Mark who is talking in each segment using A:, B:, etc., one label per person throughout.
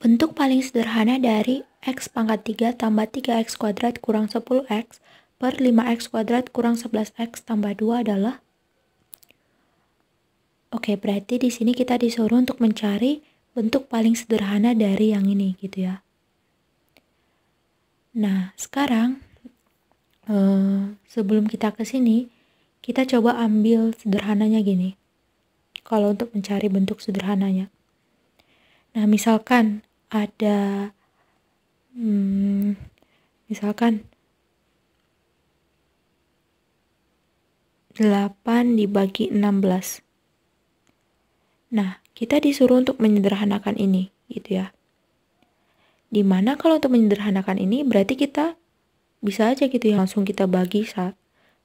A: Bentuk paling sederhana dari x pangkat 3 tambah 3x kuadrat kurang 10x per 5x kuadrat kurang 11x tambah 2 adalah Oke, berarti di sini kita disuruh untuk mencari bentuk paling sederhana dari yang ini gitu ya. Nah, sekarang eh, sebelum kita ke sini, kita coba ambil sederhananya gini. Kalau untuk mencari bentuk sederhananya. Nah, misalkan ada hmm, misalkan 8 dibagi 16. Nah, kita disuruh untuk menyederhanakan ini, gitu ya. Dimana kalau untuk menyederhanakan ini, berarti kita bisa aja gitu ya, langsung kita bagi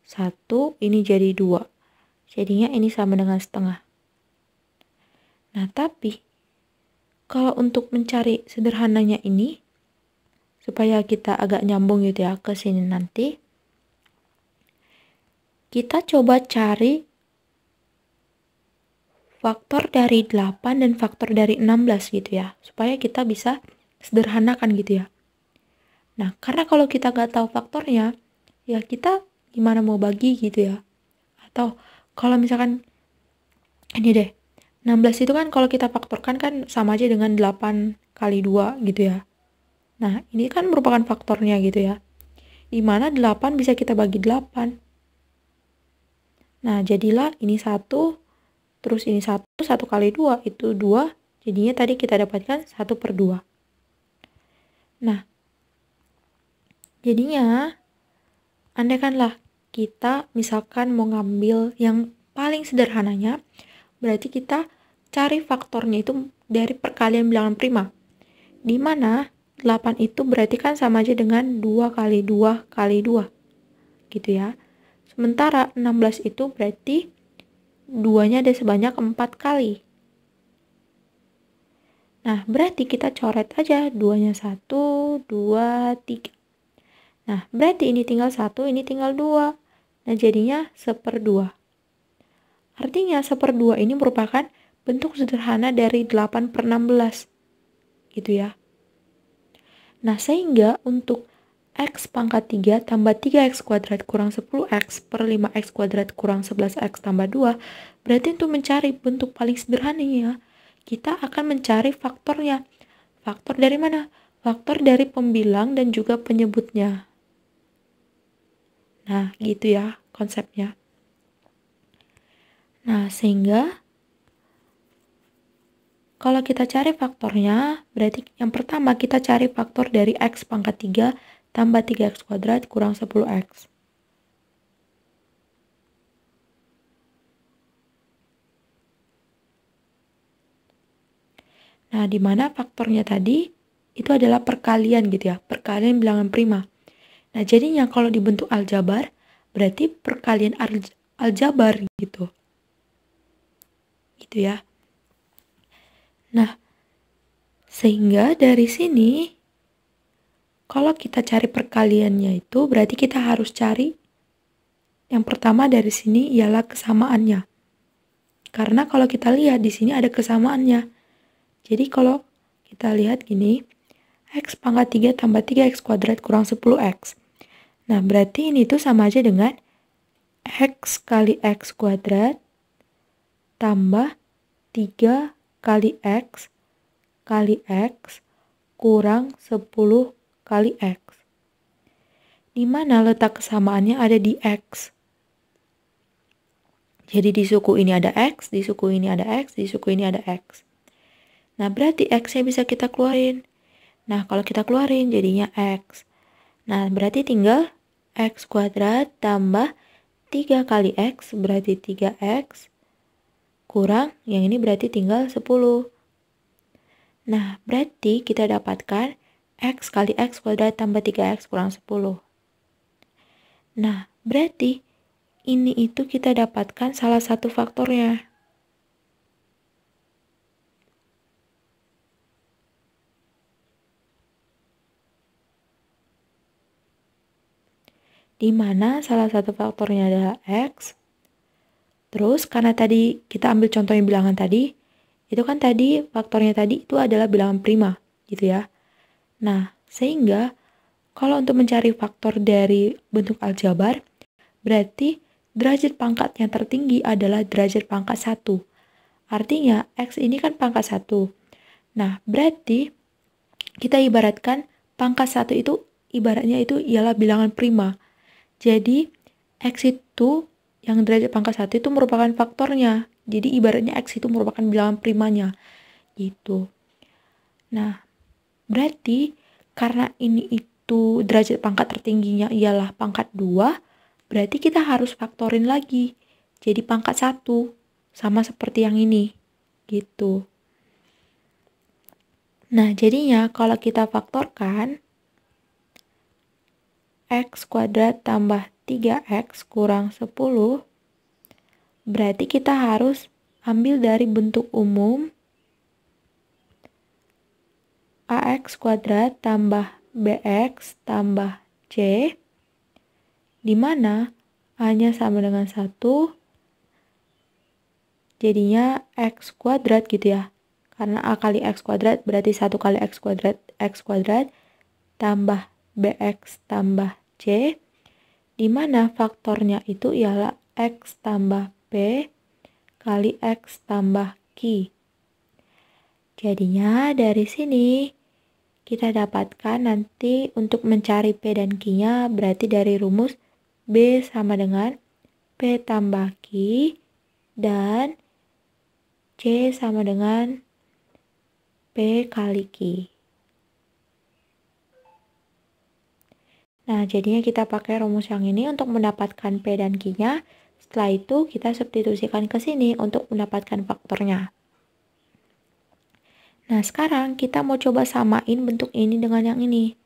A: satu, ini jadi dua. Jadinya ini sama dengan setengah. Nah, tapi kalau untuk mencari sederhananya ini supaya kita agak nyambung gitu ya ke sini nanti kita coba cari faktor dari 8 dan faktor dari 16 gitu ya supaya kita bisa sederhanakan gitu ya nah karena kalau kita nggak tahu faktornya ya kita gimana mau bagi gitu ya atau kalau misalkan ini deh 16 itu kan kalau kita faktorkan kan sama aja dengan 8 kali 2 gitu ya. Nah, ini kan merupakan faktornya gitu ya. Di mana 8 bisa kita bagi 8. Nah, jadilah ini 1, terus ini 1, 1 kali 2 itu 2. Jadinya tadi kita dapatkan 1 per 2. Nah, jadinya andaikanlah kita misalkan mau ngambil yang paling sederhananya, berarti kita cari faktornya itu dari perkalian bilangan prima. Di mana 8 itu berarti kan sama aja dengan 2 kali 2 kali 2. Gitu ya. Sementara 16 itu berarti 2-nya ada sebanyak 4 kali. Nah, berarti kita coret aja 2-nya 1, 2, 3. Nah, berarti ini tinggal 1, ini tinggal 2. Nah, jadinya 1 per 2. Artinya 1 per 2 ini merupakan bentuk sederhana dari 8 per 16 gitu ya nah sehingga untuk X pangkat 3 tambah 3X kuadrat kurang 10X per 5X kuadrat kurang 11X tambah 2 berarti untuk mencari bentuk paling sederhananya kita akan mencari faktornya faktor dari mana? faktor dari pembilang dan juga penyebutnya nah gitu ya konsepnya nah sehingga kalau kita cari faktornya, berarti yang pertama kita cari faktor dari X pangkat 3 tambah 3X kuadrat kurang 10X. Nah, di mana faktornya tadi itu adalah perkalian gitu ya, perkalian bilangan prima. Nah, jadinya kalau dibentuk aljabar, berarti perkalian aljabar gitu. Gitu ya. Nah, sehingga dari sini, kalau kita cari perkaliannya itu berarti kita harus cari yang pertama dari sini ialah kesamaannya. Karena kalau kita lihat di sini ada kesamaannya. Jadi kalau kita lihat gini, x pangkat 3 tambah 3x kuadrat kurang 10x. Nah, berarti ini tuh sama aja dengan x kali x kuadrat tambah 3 kali X kali X kurang 10 kali X. Di mana letak kesamaannya ada di X. Jadi di suku ini ada X, di suku ini ada X, di suku ini ada X. Nah, berarti X-nya bisa kita keluarin. Nah, kalau kita keluarin jadinya X. Nah, berarti tinggal X kuadrat tambah 3 kali X berarti 3X kurang yang ini berarti tinggal 10. Nah, berarti kita dapatkan X kali X kuadrat tambah 3X kurang 10. Nah, berarti ini itu kita dapatkan salah satu faktornya. di mana salah satu faktornya adalah X, Terus karena tadi kita ambil contoh yang bilangan tadi, itu kan tadi faktornya tadi itu adalah bilangan prima gitu ya. Nah, sehingga kalau untuk mencari faktor dari bentuk aljabar, berarti derajat pangkat yang tertinggi adalah derajat pangkat 1. Artinya, X ini kan pangkat 1. Nah, berarti kita ibaratkan pangkat 1 itu ibaratnya itu ialah bilangan prima. Jadi, X itu yang derajat pangkat satu itu merupakan faktornya. Jadi ibaratnya X itu merupakan bilangan primanya. Gitu. Nah, berarti karena ini itu derajat pangkat tertingginya ialah pangkat 2, berarti kita harus faktorin lagi. Jadi pangkat 1 sama seperti yang ini. Gitu. Nah, jadinya kalau kita faktorkan x kuadrat tambah 3x kurang 10 berarti kita harus ambil dari bentuk umum ax kuadrat tambah bx tambah c di mana a-nya sama dengan 1 jadinya x kuadrat gitu ya karena a kali x kuadrat berarti 1 kali x kuadrat x kuadrat tambah bx tambah c di mana faktornya itu ialah X tambah P kali X tambah Q. Jadinya dari sini kita dapatkan nanti untuk mencari P dan Q-nya berarti dari rumus B sama dengan P tambah Q dan C sama dengan P kali Q. Nah, jadinya kita pakai rumus yang ini untuk mendapatkan P dan Q-nya. Setelah itu, kita substitusikan ke sini untuk mendapatkan faktornya. Nah, sekarang kita mau coba samain bentuk ini dengan yang ini.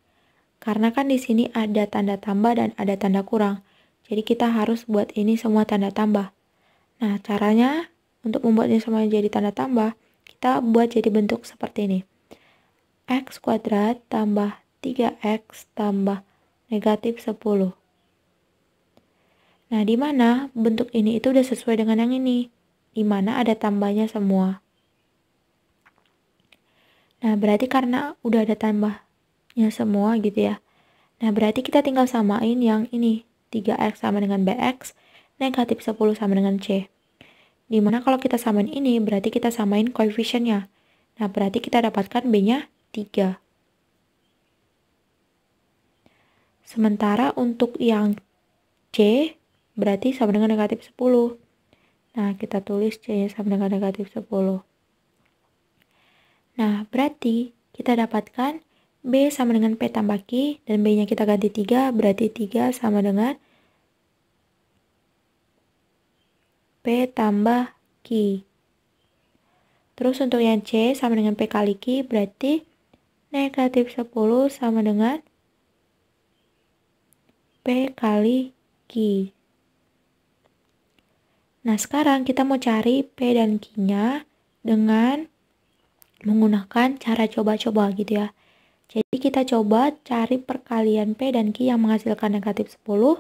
A: Karena kan di sini ada tanda tambah dan ada tanda kurang. Jadi kita harus buat ini semua tanda tambah. Nah, caranya untuk membuatnya semua jadi tanda tambah, kita buat jadi bentuk seperti ini. X kuadrat tambah 3X tambah negatif 10. Nah, di mana bentuk ini itu udah sesuai dengan yang ini. Di mana ada tambahnya semua. Nah, berarti karena udah ada tambahnya semua gitu ya. Nah, berarti kita tinggal samain yang ini. 3x sama dengan bx, negatif 10 sama dengan c. Di mana kalau kita samain ini, berarti kita samain koefisiennya. Nah, berarti kita dapatkan b-nya 3. Sementara untuk yang C berarti sama dengan negatif 10. Nah, kita tulis C sama dengan negatif 10. Nah, berarti kita dapatkan B sama dengan P tambah Q, dan B-nya kita ganti 3, berarti 3 sama dengan P tambah Q. Terus untuk yang C sama dengan P kali Q, berarti negatif 10 sama dengan P kali Q. Nah, sekarang kita mau cari P dan Q-nya dengan menggunakan cara coba-coba gitu ya. Jadi kita coba cari perkalian P dan Q yang menghasilkan negatif 10,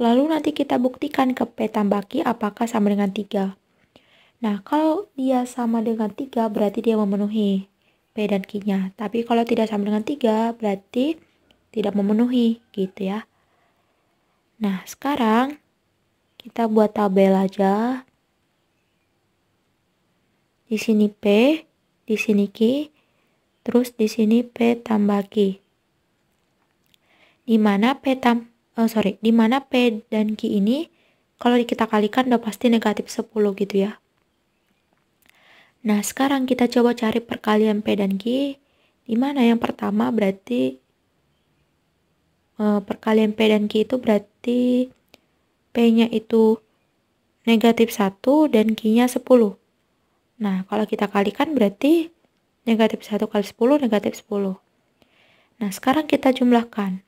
A: lalu nanti kita buktikan ke P tambah Q apakah sama dengan 3. Nah, kalau dia sama dengan 3 berarti dia memenuhi P dan Q-nya. Tapi kalau tidak sama dengan 3 berarti tidak memenuhi gitu ya. Nah, sekarang kita buat tabel aja. Di sini P, di sini Q, terus di sini P tambah Q. Di mana P tam oh sorry, di mana P dan Q ini kalau kita kalikan udah pasti negatif 10 gitu ya. Nah, sekarang kita coba cari perkalian P dan Q. Di mana yang pertama berarti Eh, perkalian P dan Q itu berarti P-nya itu negatif 1 dan Q-nya 10. Nah, kalau kita kalikan berarti negatif 1 kali 10, negatif 10. Nah, sekarang kita jumlahkan.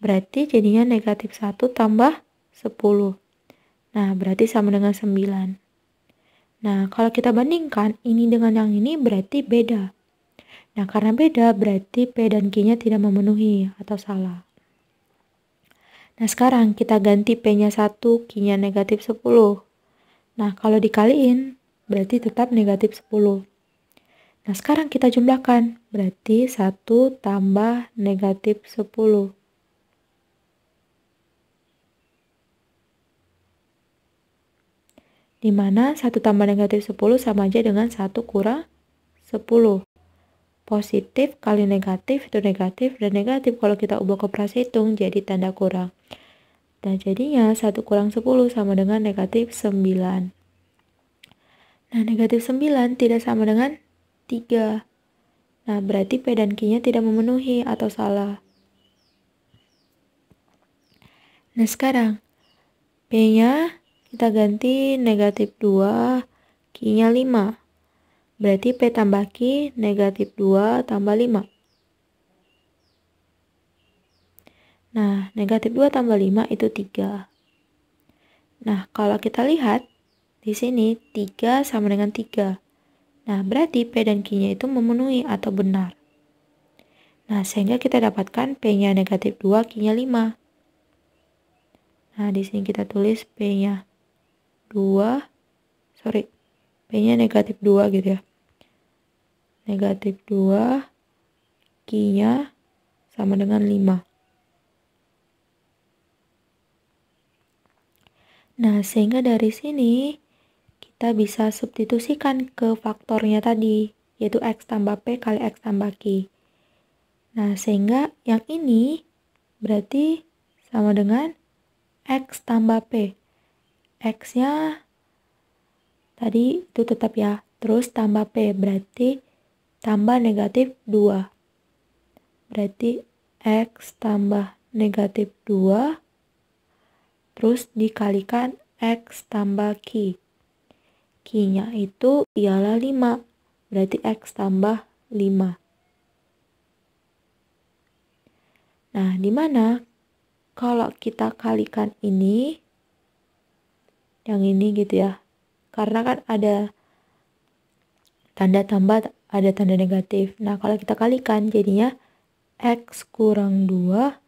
A: Berarti jadinya negatif 1 tambah 10. Nah, berarti sama dengan 9. Nah, kalau kita bandingkan ini dengan yang ini berarti beda. Nah, karena beda berarti P dan Q-nya tidak memenuhi atau salah. Nah sekarang kita ganti P-nya 1, Q-nya negatif 10. Nah kalau dikaliin berarti tetap negatif 10. Nah sekarang kita jumlahkan berarti 1 tambah negatif 10. Dimana mana 1 tambah negatif 10 sama aja dengan 1 kurang 10. Positif kali negatif itu negatif dan negatif kalau kita ubah ke hitung jadi tanda kurang. Dan jadinya 1 kurang 10 sama dengan negatif 9. Nah, negatif 9 tidak sama dengan 3. Nah, berarti P dan Q-nya tidak memenuhi atau salah. Nah, sekarang P-nya kita ganti negatif 2, Q-nya 5. Berarti P tambah Q negatif 2 tambah 5. Nah, negatif 2 tambah 5 itu 3. Nah, kalau kita lihat, di sini 3 sama dengan 3. Nah, berarti P dan Q-nya itu memenuhi atau benar. Nah, sehingga kita dapatkan P-nya negatif 2, Q-nya 5. Nah, di sini kita tulis P-nya 2, sorry, P-nya negatif 2 gitu ya. Negatif 2, Q-nya sama dengan 5. Nah, sehingga dari sini kita bisa substitusikan ke faktornya tadi, yaitu X tambah P kali X tambah Q. Nah, sehingga yang ini berarti sama dengan X tambah P. X-nya tadi itu tetap ya, terus tambah P berarti tambah negatif 2. Berarti X tambah negatif 2 Terus dikalikan X tambah Q. Q-nya itu ialah 5. Berarti X tambah 5. Nah, di mana kalau kita kalikan ini yang ini gitu ya. Karena kan ada tanda tambah, ada tanda negatif. Nah, kalau kita kalikan jadinya X kurang 2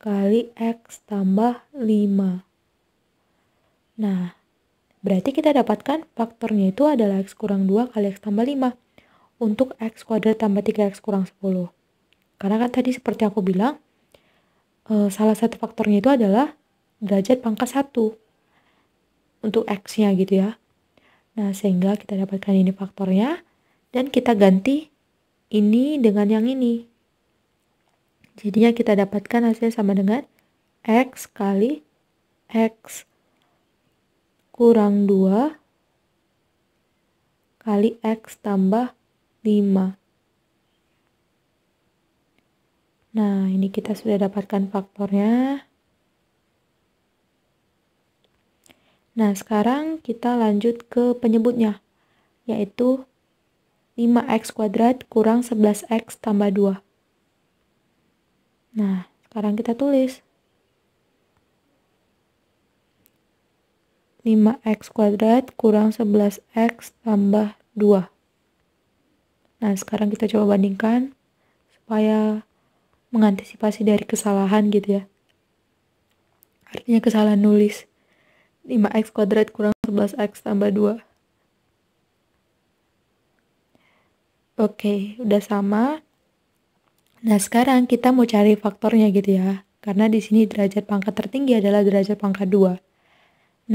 A: kali X tambah 5. Nah, berarti kita dapatkan faktornya itu adalah X kurang 2 kali X tambah 5 untuk X kuadrat tambah 3X kurang 10. Karena kan tadi seperti aku bilang, eh, salah satu faktornya itu adalah derajat pangkat 1 untuk X-nya gitu ya. Nah, sehingga kita dapatkan ini faktornya dan kita ganti ini dengan yang ini. Jadinya kita dapatkan hasilnya sama dengan X kali X kurang 2 kali X tambah 5. Nah, ini kita sudah dapatkan faktornya. Nah, sekarang kita lanjut ke penyebutnya, yaitu 5x kuadrat kurang 11x tambah 2. Nah, sekarang kita tulis. 5x kuadrat kurang 11x tambah 2. Nah, sekarang kita coba bandingkan supaya mengantisipasi dari kesalahan gitu ya. Artinya kesalahan nulis. 5x kuadrat kurang 11x tambah 2. Oke, udah sama. Nah, sekarang kita mau cari faktornya gitu ya. Karena di sini derajat pangkat tertinggi adalah derajat pangkat 2.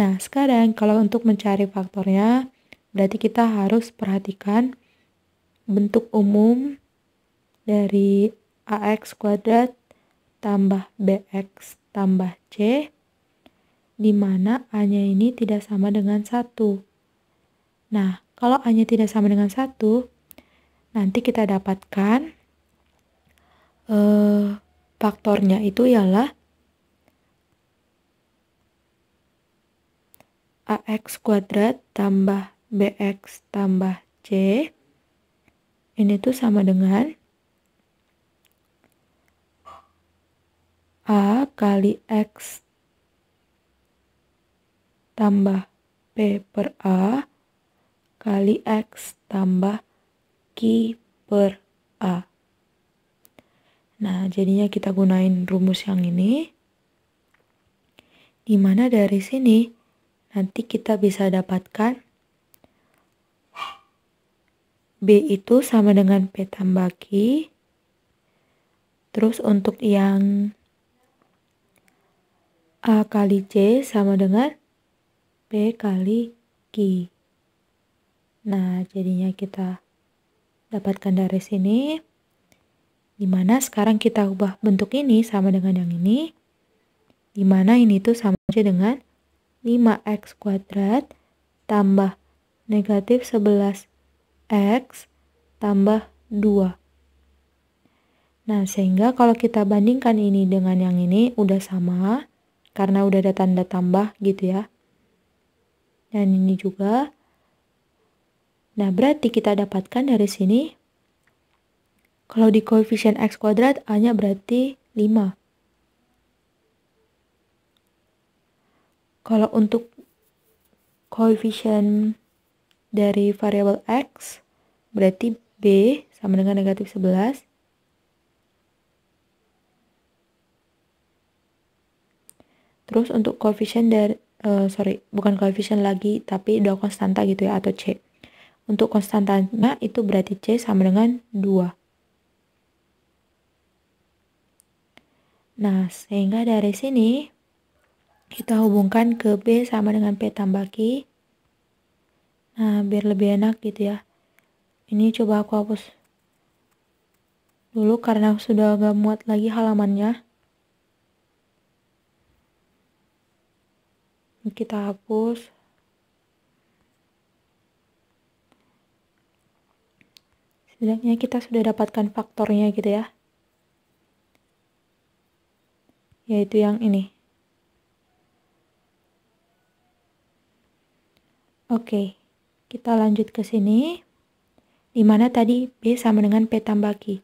A: Nah, sekarang kalau untuk mencari faktornya, berarti kita harus perhatikan bentuk umum dari AX kuadrat tambah BX tambah C, di mana A-nya ini tidak sama dengan 1. Nah, kalau A-nya tidak sama dengan 1, nanti kita dapatkan Eh, faktornya itu ialah AX kuadrat tambah BX tambah C ini tuh sama dengan A kali X tambah P per A kali X tambah Q per jadinya kita gunain rumus yang ini. Dimana dari sini nanti kita bisa dapatkan B itu sama dengan P tambah Q. Terus untuk yang A kali C sama dengan P kali Q. Nah, jadinya kita dapatkan dari sini. Dimana sekarang kita ubah bentuk ini sama dengan yang ini. Dimana ini tuh sama aja dengan 5x kuadrat tambah negatif 11x tambah 2. Nah, sehingga kalau kita bandingkan ini dengan yang ini udah sama karena udah ada tanda tambah gitu ya. Dan ini juga. Nah, berarti kita dapatkan dari sini kalau di koefisien X kuadrat, A-nya berarti 5. Kalau untuk koefisien dari variabel X, berarti B sama dengan negatif 11. Terus untuk koefisien dari uh, sorry, bukan koefisien lagi, tapi dua konstanta gitu ya, atau C. Untuk konstantanya itu berarti C sama dengan 2. Nah, sehingga dari sini kita hubungkan ke B sama dengan P tambah Q. Nah, biar lebih enak gitu ya. Ini coba aku hapus dulu karena sudah agak muat lagi halamannya. kita hapus. Setidaknya kita sudah dapatkan faktornya gitu ya. yaitu yang ini. Oke, kita lanjut ke sini. Di mana tadi B sama dengan P tambah Q.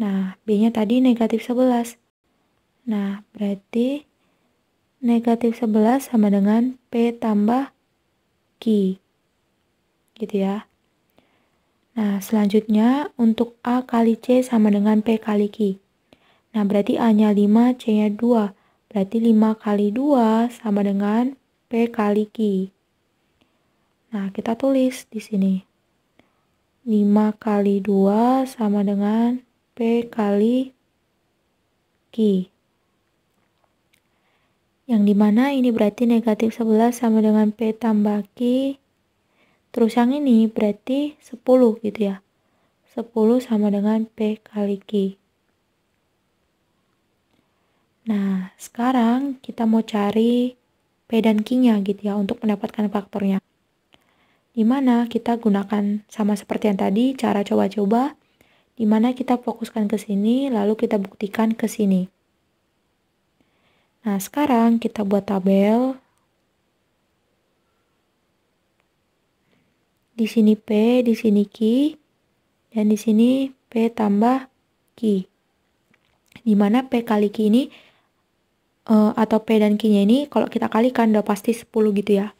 A: Nah, B-nya tadi negatif 11. Nah, berarti negatif 11 sama dengan P tambah Q. Gitu ya. Nah, selanjutnya untuk A kali C sama dengan P kali Q. Nah, berarti A-nya 5, C-nya 2. Berarti 5 kali 2 sama dengan P kali Q. Nah, kita tulis di sini. 5 kali 2 sama dengan P kali Q. Yang dimana ini berarti negatif 11 sama dengan P tambah Q. Terus yang ini berarti 10 gitu ya. 10 sama dengan P kali Q. Nah, sekarang kita mau cari P dan Q-nya gitu ya untuk mendapatkan faktornya. di mana kita gunakan sama seperti yang tadi, cara coba-coba, di mana kita fokuskan ke sini, lalu kita buktikan ke sini. Nah, sekarang kita buat tabel. Di sini P, di sini Q, dan di sini P tambah Q. di mana P kali Q ini uh, atau P dan Q-nya ini kalau kita kalikan udah pasti 10 gitu ya.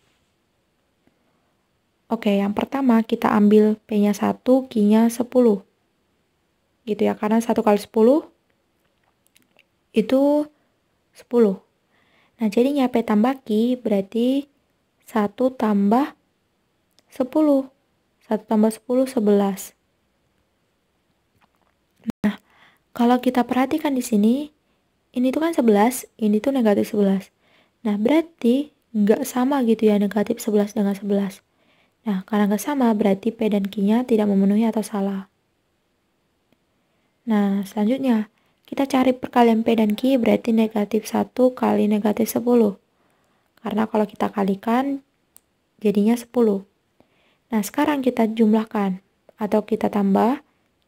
A: Oke, yang pertama kita ambil P-nya 1, Q-nya 10. Gitu ya, karena 1 kali 10 itu 10. Nah, jadinya P tambah Q berarti 1 tambah 10. 1 tambah 10, 11. Nah, kalau kita perhatikan di sini, ini tuh kan 11, ini tuh negatif 11. Nah, berarti nggak sama gitu ya negatif 11 dengan 11. Nah, karena nggak sama, berarti P dan Q-nya tidak memenuhi atau salah. Nah, selanjutnya, kita cari perkalian P dan Q berarti negatif 1 kali negatif 10. Karena kalau kita kalikan, jadinya 10. Nah, sekarang kita jumlahkan atau kita tambah,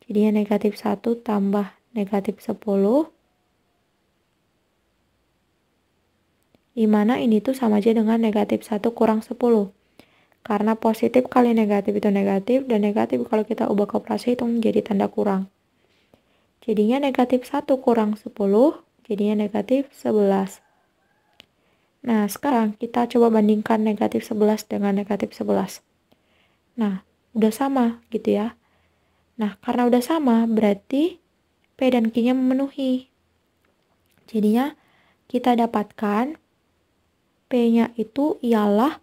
A: jadinya negatif 1 tambah negatif 10 Dimana ini tuh sama aja dengan negatif 1 kurang 10. Karena positif kali negatif itu negatif, dan negatif kalau kita ubah ke operasi itu menjadi tanda kurang. Jadinya negatif 1 kurang 10, jadinya negatif 11. Nah, sekarang kita coba bandingkan negatif 11 dengan negatif 11. Nah, udah sama gitu ya. Nah, karena udah sama, berarti P dan Q-nya memenuhi. Jadinya, kita dapatkan P-nya itu ialah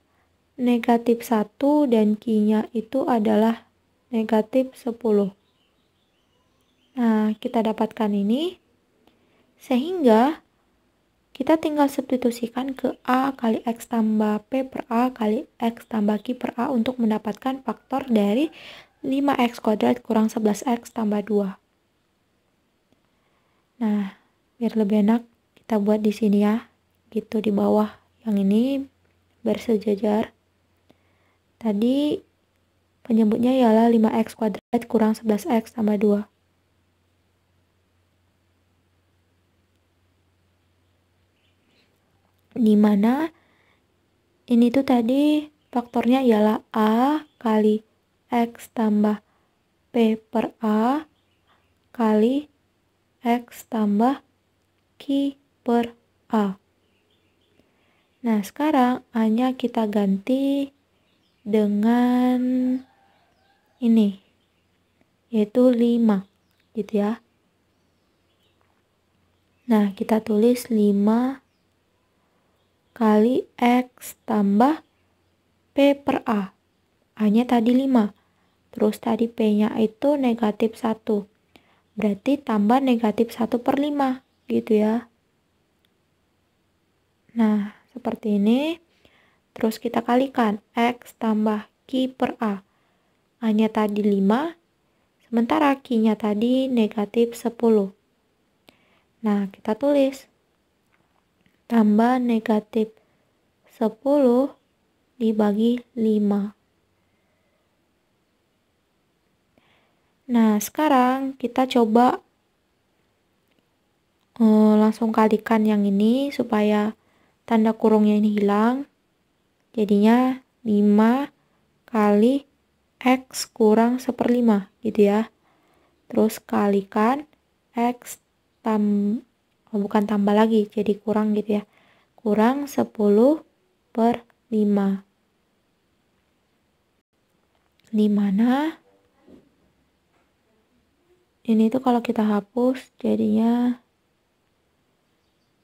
A: negatif 1 dan Q-nya itu adalah negatif 10. Nah, kita dapatkan ini. Sehingga kita tinggal substitusikan ke A kali X tambah P per A kali X tambah Q per A untuk mendapatkan faktor dari 5X kuadrat kurang 11X tambah 2. Nah, biar lebih enak kita buat di sini ya, gitu di bawah yang ini bersejajar. Tadi penyebutnya ialah 5x kuadrat kurang 11x tambah 2. Di mana ini tuh tadi faktornya ialah A kali X tambah P per A kali X tambah Q per A. Nah, sekarang hanya kita ganti dengan ini yaitu 5 gitu ya. Nah, kita tulis 5 kali X tambah P per A. A-nya tadi 5. Terus tadi P-nya itu negatif 1. Berarti tambah negatif 1 per 5 gitu ya. Nah, seperti ini. Terus kita kalikan X tambah Q per A. A-nya tadi 5, sementara Q-nya tadi negatif 10. Nah, kita tulis tambah negatif 10 dibagi 5. Nah, sekarang kita coba uh, langsung kalikan yang ini supaya tanda kurungnya ini hilang. Jadinya 5 kali X kurang seperlima gitu ya. Terus kalikan X tam oh bukan tambah lagi jadi kurang gitu ya. Kurang 10 per 5. Dimana ini tuh kalau kita hapus jadinya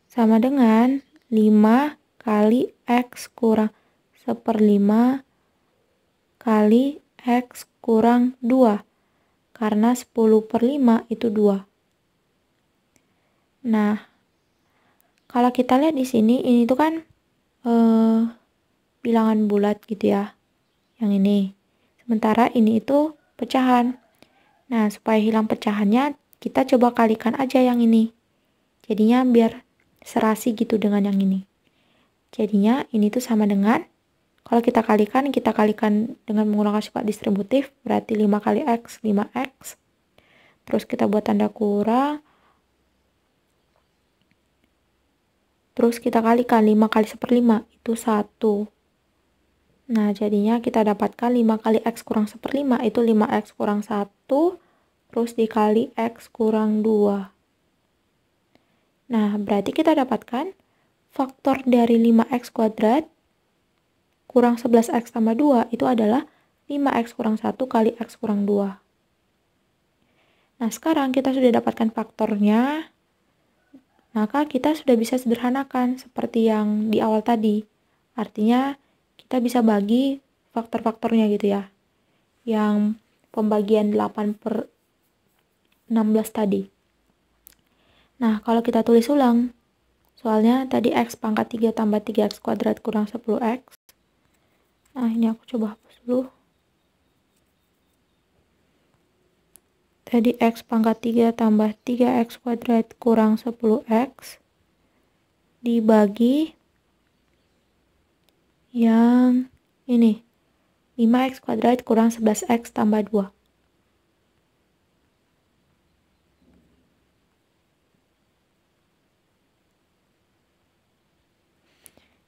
A: sama dengan 5 kali X kurang seperlima kali X kurang 2 karena 10 per 5 itu 2 nah kalau kita lihat di sini ini tuh kan eh, bilangan bulat gitu ya yang ini sementara ini itu pecahan nah supaya hilang pecahannya kita coba kalikan aja yang ini jadinya biar serasi gitu dengan yang ini. Jadinya ini tuh sama dengan kalau kita kalikan, kita kalikan dengan menggunakan sifat distributif, berarti 5 kali X, 5X. Terus kita buat tanda kurang. Terus kita kalikan 5 kali seperlima, itu 1. Nah, jadinya kita dapatkan 5 kali X kurang seperlima, itu 5X kurang 1, terus dikali X kurang 2. Nah, berarti kita dapatkan faktor dari 5x kuadrat kurang 11x tambah 2 itu adalah 5x kurang 1 kali x kurang 2. Nah, sekarang kita sudah dapatkan faktornya, maka kita sudah bisa sederhanakan seperti yang di awal tadi. Artinya, kita bisa bagi faktor-faktornya gitu ya. Yang pembagian 8 per 16 tadi. Nah, kalau kita tulis ulang, soalnya tadi X pangkat 3 tambah 3X kuadrat kurang 10X. Nah, ini aku coba hapus dulu. Tadi X pangkat 3 tambah 3X kuadrat kurang 10X dibagi yang ini 5x kuadrat kurang 11x tambah 2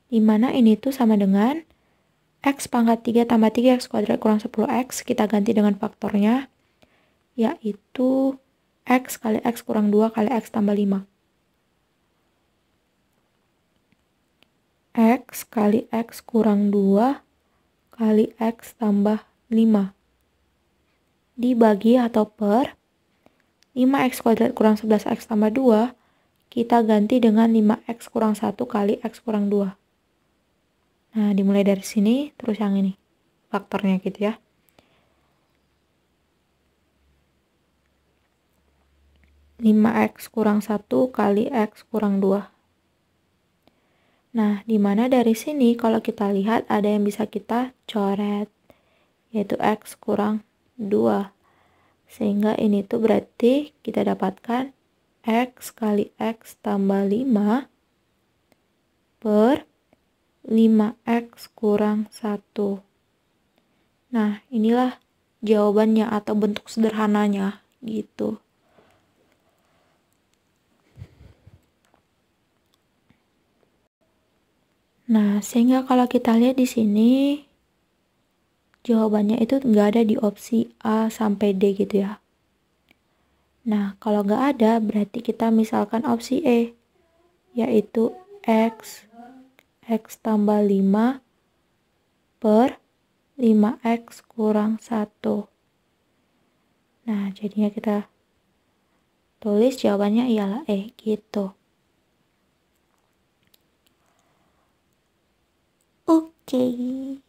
A: di mana ini tuh sama dengan X pangkat 3 tambah 3X kuadrat kurang 10X. Kita ganti dengan faktornya. Yaitu X kali X kurang 2 kali X tambah 5. X kali X kurang 2 kali X tambah 5. Dibagi atau per 5X kuadrat kurang 11X tambah 2 kita ganti dengan 5X kurang 1 kali X kurang 2. Nah, dimulai dari sini, terus yang ini. Faktornya gitu ya. lima x kurang satu kali x kurang dua Nah, dimana dari sini kalau kita lihat ada yang bisa kita coret, yaitu x kurang dua Sehingga ini tuh berarti kita dapatkan x kali x tambah lima per 5x kurang 1. Nah, inilah jawabannya atau bentuk sederhananya gitu. Nah, sehingga kalau kita lihat di sini jawabannya itu nggak ada di opsi A sampai D gitu ya. Nah, kalau nggak ada berarti kita misalkan opsi E yaitu X X tambah 5 per 5X kurang 1. Nah, jadinya kita tulis jawabannya ialah E gitu. Oke. Okay.